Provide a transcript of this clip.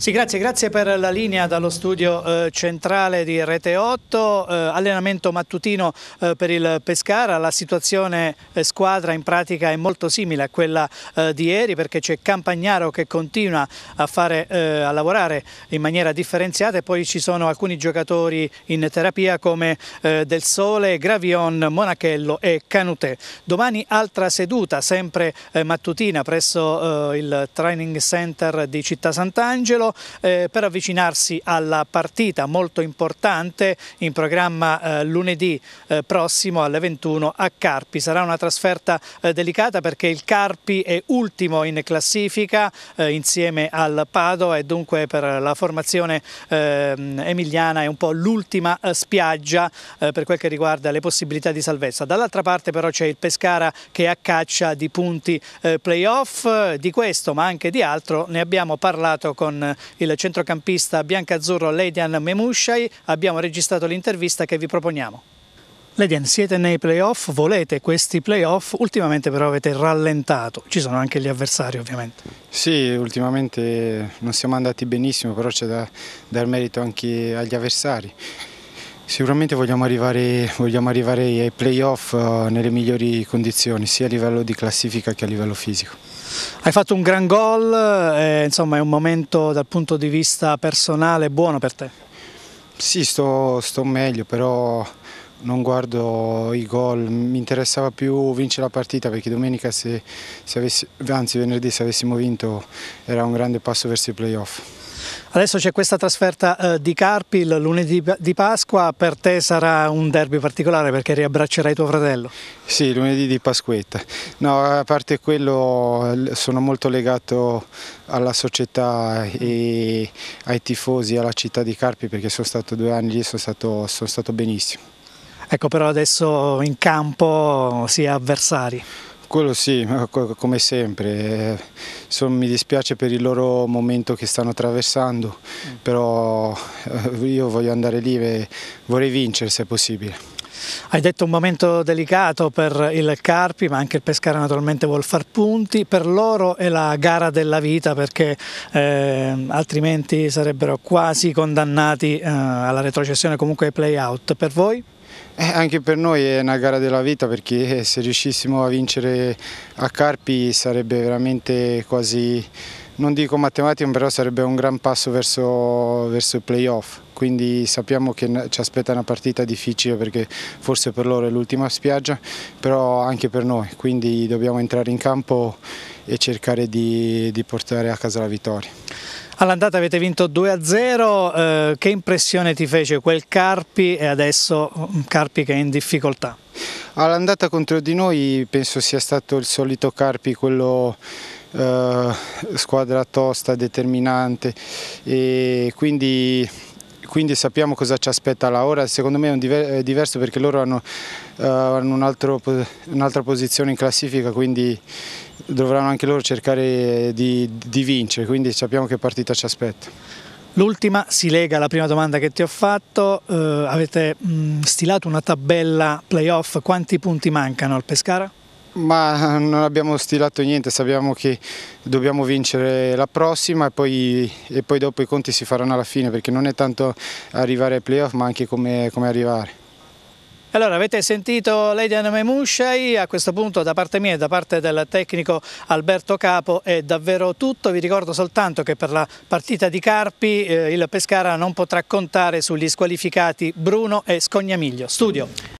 Sì, grazie, grazie per la linea dallo studio eh, centrale di Rete 8, eh, allenamento mattutino eh, per il Pescara, la situazione eh, squadra in pratica è molto simile a quella eh, di ieri perché c'è Campagnaro che continua a, fare, eh, a, lavorare in maniera differenziata e poi ci sono alcuni giocatori in terapia come Del Sole, Gravion, Monachello e Canutè. Domani altra seduta sempre mattutina presso il training center di Città Sant'Angelo eh, per avvicinarsi alla partita molto importante in programma eh, lunedì eh, prossimo alle 21 a Carpi. Sarà una trasferta eh, delicata perché il Carpi è ultimo in classifica eh, insieme al Padova e dunque per la formazione ehm, emiliana è un po' l'ultima eh, spiaggia per quel che riguarda le possibilità di salvezza. Dall'altra parte però c'è il Pescara che è a caccia di punti playoff, di questo ma anche di altro ne abbiamo parlato con il centrocampista biancazzurro Leidian Memushai. Abbiamo registrato l'intervista che vi proponiamo. Ledian, siete nei playoff, volete questi playoff, ultimamente però avete rallentato, ci sono anche gli avversari ovviamente. Sì, ultimamente non siamo andati benissimo, però c'è da dar merito anche agli avversari. Sicuramente vogliamo arrivare, vogliamo arrivare ai playoff eh, nelle migliori condizioni, sia a livello di classifica che a livello fisico. Hai fatto un gran gol, eh, e, insomma è un momento dal punto di vista personale buono per te? Sì, sto, sto meglio, però non guardo i gol, mi interessava più vincere la partita perché domenica, se, se avessi, anzi venerdì se avessimo vinto era un grande passo verso i playoff. Adesso c'è questa trasferta eh, di Carpi il lunedì di Pasqua, per te sarà un derby particolare perché riabbraccerai tuo fratello? Sì, lunedì di Pasquetta. No, a parte quello sono molto legato alla società e ai tifosi, alla città di Carpi perché sono stato due anni lì e sono stato, sono stato benissimo. Ecco però adesso in campo si è avversari. Quello sì, come sempre, eh, mi dispiace per il loro momento che stanno attraversando, mm. però eh, io voglio andare lì e vorrei vincere se è possibile. Hai detto un momento delicato per il Carpi, ma anche il Pescara naturalmente vuol far punti, per loro è la gara della vita perché eh, altrimenti sarebbero quasi condannati eh, alla retrocessione comunque ai play out, per voi? Eh, anche per noi è una gara della vita perché eh, se riuscissimo a vincere a Carpi sarebbe veramente quasi, non dico matematico, però sarebbe un gran passo verso, verso i playoff. Quindi sappiamo che ci aspetta una partita difficile perché forse per loro è l'ultima spiaggia, però anche per noi. Quindi dobbiamo entrare in campo e cercare di, di portare a casa la vittoria. All'andata avete vinto 2-0, eh, che impressione ti fece quel Carpi e adesso Carpi che è in difficoltà? All'andata contro di noi penso sia stato il solito Carpi, quello eh, squadra tosta, determinante e quindi quindi sappiamo cosa ci aspetta là. Ora secondo me è, diverso perché loro hanno, uh, hanno un'altra un posizione in classifica, quindi dovranno anche loro cercare di, di vincere, quindi sappiamo che partita ci aspetta. L'ultima si lega alla prima domanda che ti ho fatto, uh, avete mh, stilato una tabella playoff, quanti punti mancano al Pescara? Ma non abbiamo stilato niente, sappiamo che dobbiamo vincere la prossima e poi, e poi dopo i conti si faranno alla fine perché non è tanto arrivare ai playoff ma anche come, come arrivare. Allora, avete sentito Leidian Memushai, a questo punto da parte mia e da parte del tecnico Alberto Capo è davvero tutto, vi ricordo soltanto che per la partita di Carpi eh, il Pescara non potrà contare sugli squalificati Bruno e Scognamiglio. Studio.